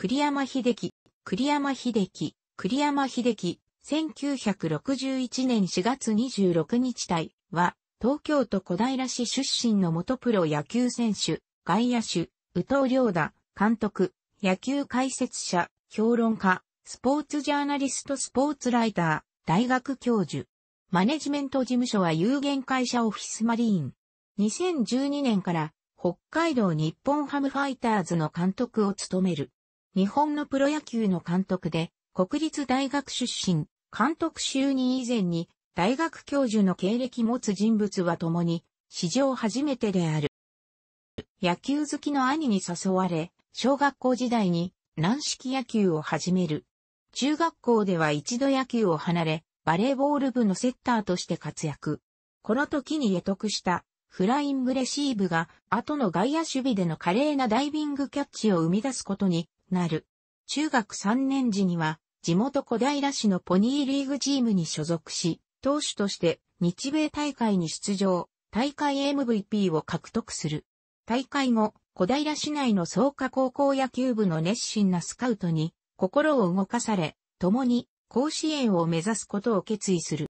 栗山秀樹、栗山秀樹、栗山秀樹、1961年4月26日体は、東京都小平市出身の元プロ野球選手、外野手、宇藤良太、監督、野球解説者、評論家、スポーツジャーナリストスポーツライター、大学教授。マネジメント事務所は有限会社オフィスマリーン。2012年から北海道日本ハムファイターズの監督を務める。日本のプロ野球の監督で、国立大学出身、監督就任以前に、大学教授の経歴持つ人物は共に、史上初めてである。野球好きの兄に誘われ、小学校時代に軟式野球を始める。中学校では一度野球を離れ、バレーボール部のセッターとして活躍。この時に得得したフライングレシーブが後の外野守備での華麗なダイビングキャッチを生み出すことになる。中学3年時には、地元小平市のポニーリーグチームに所属し、投手として日米大会に出場、大会 MVP を獲得する。大会後、小平市内の草加高校野球部の熱心なスカウトに心を動かされ、共に甲子園を目指すことを決意する。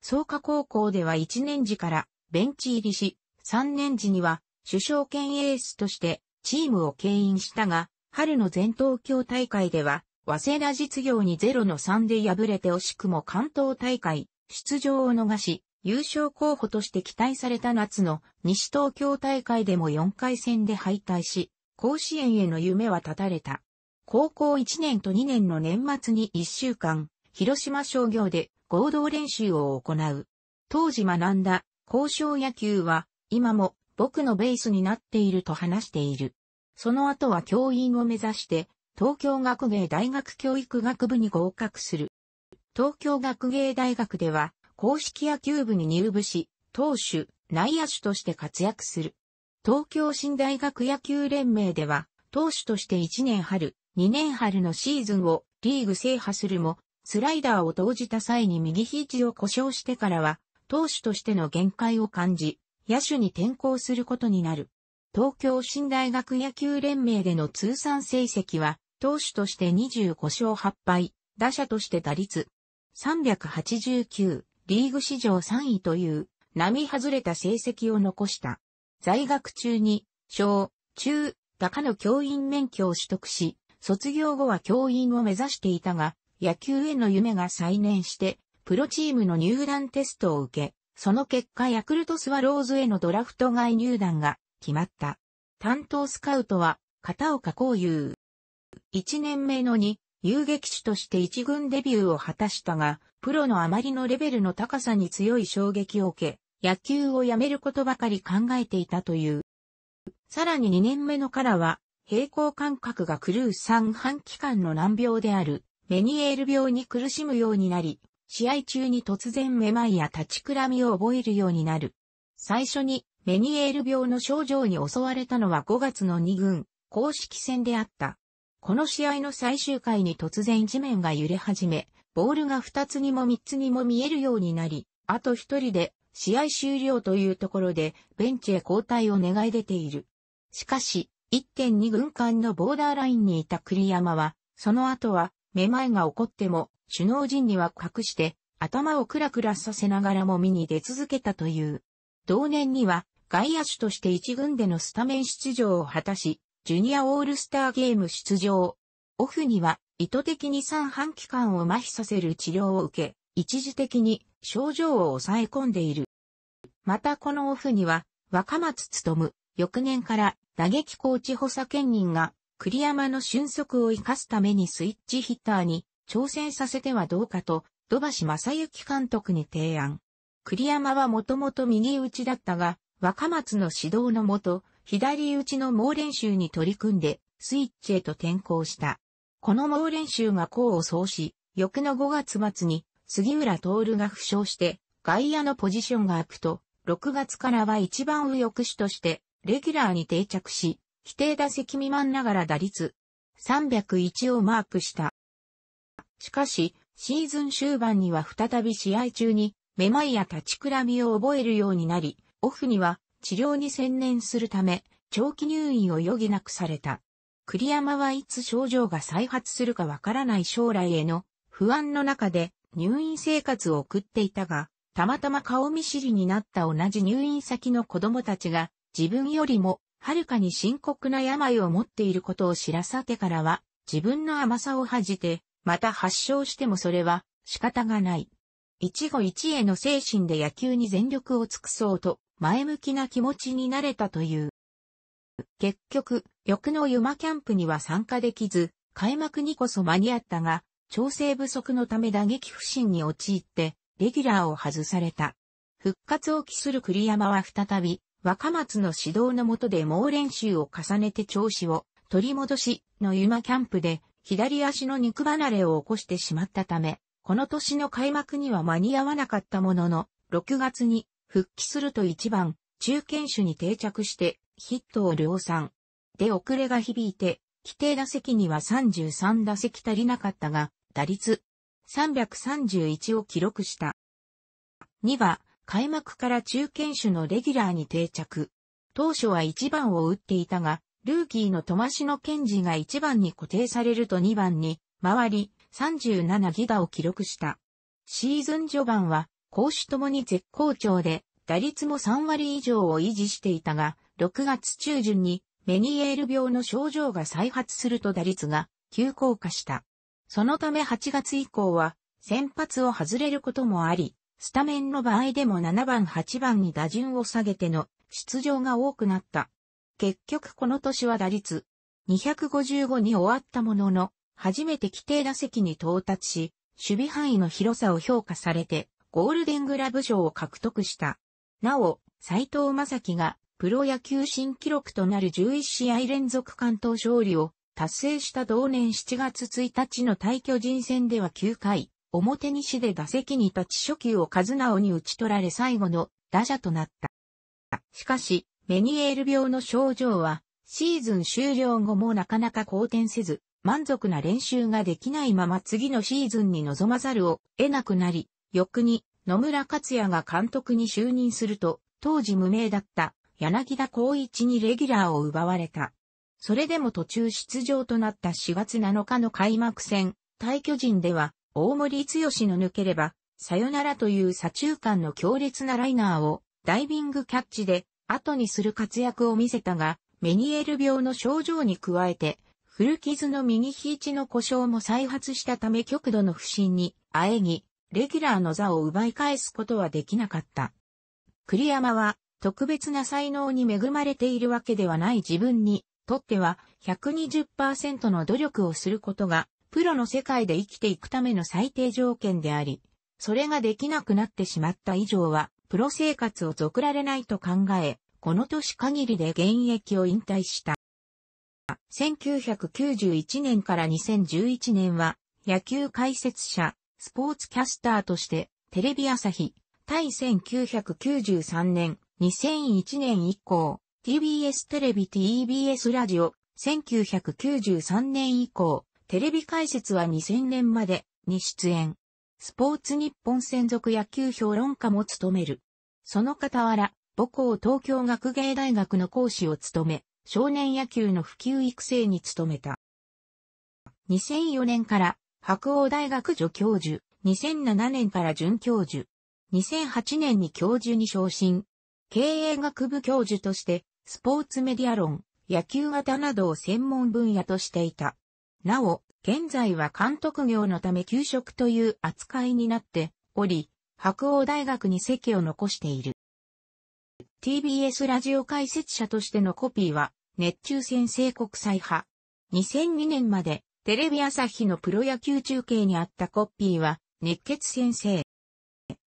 草加高校では1年時からベンチ入りし、3年時には首相兼エースとしてチームを牽引したが、春の全東京大会では、早稲田実業に0の3で敗れて惜しくも関東大会、出場を逃し、優勝候補として期待された夏の西東京大会でも4回戦で敗退し、甲子園への夢は絶たれた。高校1年と2年の年末に1週間、広島商業で合同練習を行う。当時学んだ交渉野球は今も僕のベースになっていると話している。その後は教員を目指して、東京学芸大学教育学部に合格する。東京学芸大学では、公式野球部に入部し、投手、内野手として活躍する。東京新大学野球連盟では、投手として1年春、2年春のシーズンをリーグ制覇するも、スライダーを投じた際に右肘を故障してからは、投手としての限界を感じ、野手に転向することになる。東京新大学野球連盟での通算成績は、投手として25勝8敗、打者として打率389、リーグ史上3位という、並外れた成績を残した。在学中に、小、中、高の教員免許を取得し、卒業後は教員を目指していたが、野球への夢が再燃して、プロチームの入団テストを受け、その結果ヤクルトスワローズへのドラフト外入団が決まった。担当スカウトは、片岡幸雄。1年目のに遊撃手として1軍デビューを果たしたが、プロのあまりのレベルの高さに強い衝撃を受け、野球をやめることばかり考えていたという。さらに2年目のからは、平行感覚が狂う三半期間の難病である、メニエール病に苦しむようになり、試合中に突然めまいや立ちくらみを覚えるようになる。最初にメニエール病の症状に襲われたのは5月の2軍、公式戦であった。この試合の最終回に突然地面が揺れ始め、ボールが2つにも3つにも見えるようになり、あと1人で試合終了というところでベンチへ交代を願い出ている。しかし、1.2軍間のボーダーラインにいた栗山は、その後は、めまいが起こっても、首脳陣には隠して、頭をクラクラさせながらも見に出続けたという。同年には、外野手として一軍でのスタメン出場を果たし、ジュニアオールスターゲーム出場。オフには意図的に三半期間を麻痺させる治療を受け、一時的に症状を抑え込んでいる。またこのオフには若松務、翌年から打撃コーチ補佐兼任が栗山の俊足を生かすためにスイッチヒッターに挑戦させてはどうかと土橋正幸監督に提案。栗山はもともと右打ちだったが、若松の指導のもと、左打ちの猛練習に取り組んで、スイッチへと転向した。この猛練習が功を奏し、翌の5月末に杉浦徹が負傷して、外野のポジションが空くと、6月からは一番右翼手として、レギュラーに定着し、規定打席未満ながら打率301をマークした。しかし、シーズン終盤には再び試合中に、めまいや立ちくらみを覚えるようになり、オフには治療に専念するため、長期入院を余儀なくされた。栗山はいつ症状が再発するかわからない将来への不安の中で入院生活を送っていたが、たまたま顔見知りになった同じ入院先の子供たちが自分よりもはるかに深刻な病を持っていることを知らさてからは自分の甘さを恥じて、また発症してもそれは仕方がない。一期一会の精神で野球に全力を尽くそうと、前向きな気持ちになれたという。結局、翌のユマキャンプには参加できず、開幕にこそ間に合ったが、調整不足のため打撃不振に陥って、レギュラーを外された。復活を期する栗山は再び、若松の指導の下で猛練習を重ねて調子を取り戻し、のユマキャンプで左足の肉離れを起こしてしまったため、この年の開幕には間に合わなかったものの、6月に復帰すると1番、中堅手に定着してヒットを量産。で遅れが響いて、規定打席には33打席足りなかったが、打率331を記録した。2は、開幕から中堅手のレギュラーに定着。当初は1番を打っていたが、ルーキーの戸増の賢治が1番に固定されると2番に回り、37ギガを記録した。シーズン序盤は、攻守ともに絶好調で、打率も3割以上を維持していたが、6月中旬にメニエール病の症状が再発すると打率が急降下した。そのため8月以降は先発を外れることもあり、スタメンの場合でも7番8番に打順を下げての出場が多くなった。結局この年は打率255に終わったものの、初めて規定打席に到達し、守備範囲の広さを評価されて、ゴールデングラブ賞を獲得した。なお、斎藤正樹が、プロ野球新記録となる11試合連続関東勝利を達成した同年7月1日の対巨人戦では9回、表西で打席に立ち初球をカズナオに打ち取られ最後の打者となった。しかし、メニエール病の症状は、シーズン終了後もなかなか好転せず、満足な練習ができないまま次のシーズンに臨まざるを得なくなり、翌に野村克也が監督に就任すると、当時無名だった柳田光一にレギュラーを奪われた。それでも途中出場となった4月7日の開幕戦、対巨人では、大森剛の抜ければ、さよならという左中間の強烈なライナーを、ダイビングキャッチで、後にする活躍を見せたが、メニエール病の症状に加えて、古傷の右肘の故障も再発したため極度の不振に、あえぎ、レギュラーの座を奪い返すことはできなかった。栗山は、特別な才能に恵まれているわけではない自分に、とっては120%の努力をすることが、プロの世界で生きていくための最低条件であり、それができなくなってしまった以上は、プロ生活を続られないと考え、この年限りで現役を引退した。1991年から2011年は、野球解説者、スポーツキャスターとして、テレビ朝日、対1993年、2001年以降、TBS テレビ TBS ラジオ、1993年以降、テレビ解説は2000年までに出演。スポーツ日本専属野球評論家も務める。その傍ら、母校東京学芸大学の講師を務め、少年野球の普及育成に努めた。2004年から白鸚大学助教授、2007年から准教授、2008年に教授に昇進、経営学部教授として、スポーツメディア論、野球型などを専門分野としていた。なお、現在は監督業のため休職という扱いになっており、白鸚大学に席を残している。TBS ラジオ解説者としてのコピーは、熱中先生国際派。2002年まで、テレビ朝日のプロ野球中継にあったコピーは、熱血先生。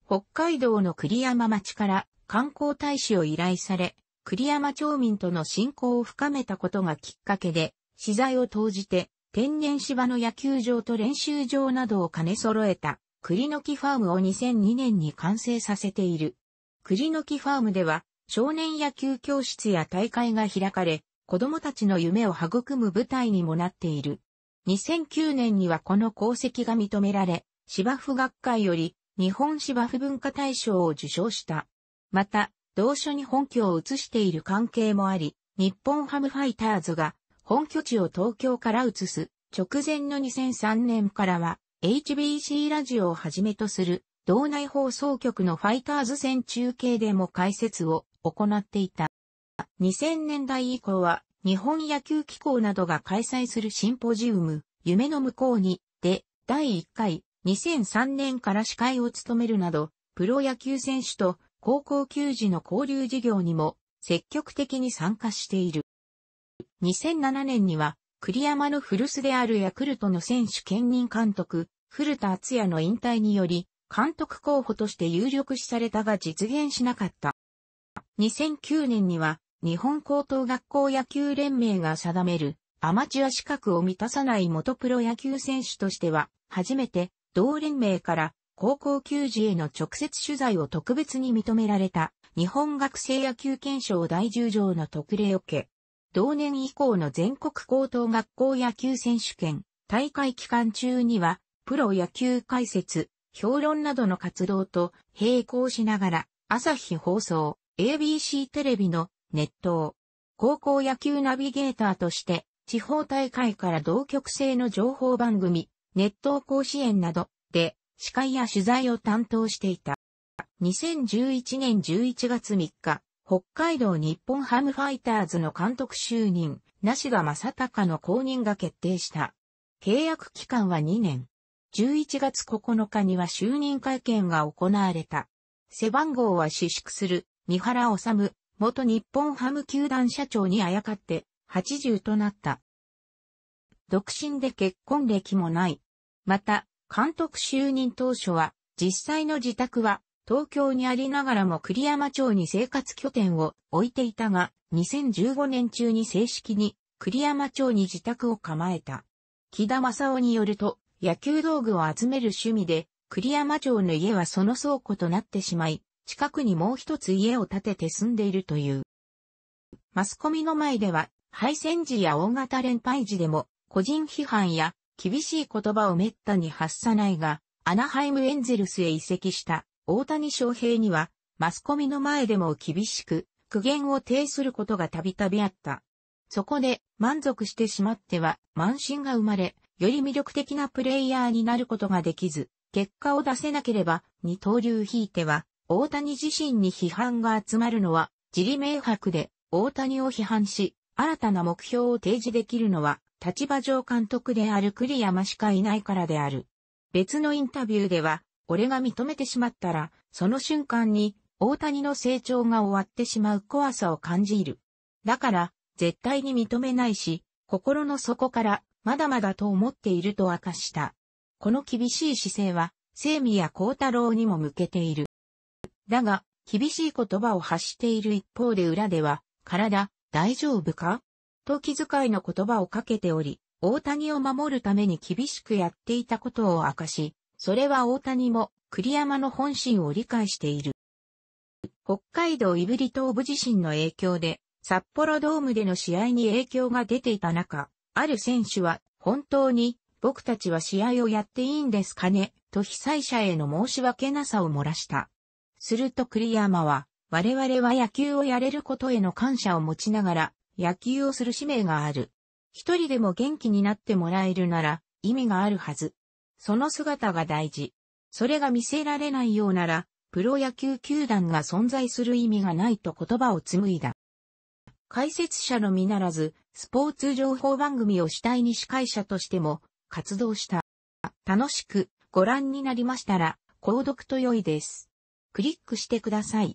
北海道の栗山町から観光大使を依頼され、栗山町民との親交を深めたことがきっかけで、資材を投じて、天然芝の野球場と練習場などを兼ね揃えた、栗の木ファームを2002年に完成させている。栗の木ファームでは、少年野球教室や大会が開かれ、子供たちの夢を育む舞台にもなっている。2009年にはこの功績が認められ、芝生学会より日本芝生文化大賞を受賞した。また、同書に本拠を移している関係もあり、日本ハムファイターズが本拠地を東京から移す直前の2003年からは HBC ラジオをはじめとする道内放送局のファイターズ戦中継でも解説を行っていた。2000年代以降は、日本野球機構などが開催するシンポジウム、夢の向こうに、で、第1回、2003年から司会を務めるなど、プロ野球選手と高校球児の交流事業にも積極的に参加している。2007年には、栗山の古巣であるヤクルトの選手兼任監督、古田敦也の引退により、監督候補として有力視されたが実現しなかった。2009年には日本高等学校野球連盟が定めるアマチュア資格を満たさない元プロ野球選手としては初めて同連盟から高校球児への直接取材を特別に認められた日本学生野球憲章第10条の特例を受け、同年以降の全国高等学校野球選手権大会期間中にはプロ野球解説、評論などの活動と並行しながら朝日放送、ABC テレビの熱湯。高校野球ナビゲーターとして、地方大会から同局制の情報番組、熱湯甲子園などで司会や取材を担当していた。2011年11月3日、北海道日本ハムファイターズの監督就任、梨田正隆の公認が決定した。契約期間は2年。11月9日には就任会見が行われた。背番号は私縮する三原治、元日本ハム球団社長にあやかって、80となった。独身で結婚歴もない。また、監督就任当初は、実際の自宅は、東京にありながらも栗山町に生活拠点を置いていたが、2015年中に正式に栗山町に自宅を構えた。木田正夫によると、野球道具を集める趣味で、栗山町の家はその倉庫となってしまい、近くにもう一つ家を建てて住んでいるという。マスコミの前では、敗戦時や大型連敗時でも、個人批判や厳しい言葉を滅多に発さないが、アナハイムエンゼルスへ移籍した大谷翔平には、マスコミの前でも厳しく、苦言を呈することがたびたびあった。そこで満足してしまっては、満身が生まれ、より魅力的なプレイヤーになることができず、結果を出せなければ、二刀流引いては、大谷自身に批判が集まるのは、自利明白で、大谷を批判し、新たな目標を提示できるのは、立場上監督である栗山しかいないからである。別のインタビューでは、俺が認めてしまったら、その瞬間に、大谷の成長が終わってしまう怖さを感じる。だから、絶対に認めないし、心の底から、まだまだと思っていると明かした。この厳しい姿勢は、生美や幸太郎にも向けている。だが、厳しい言葉を発している一方で裏では、体、大丈夫かと気遣いの言葉をかけており、大谷を守るために厳しくやっていたことを明かし、それは大谷も栗山の本心を理解している。北海道胆振東部地震の影響で、札幌ドームでの試合に影響が出ていた中、ある選手は、本当に、僕たちは試合をやっていいんですかね、と被災者への申し訳なさを漏らした。すると栗山は、我々は野球をやれることへの感謝を持ちながら、野球をする使命がある。一人でも元気になってもらえるなら、意味があるはず。その姿が大事。それが見せられないようなら、プロ野球球団が存在する意味がないと言葉を紡いだ。解説者のみならず、スポーツ情報番組を主体に司会者としても活動した。楽しくご覧になりましたら、購読と良いです。クリックしてください。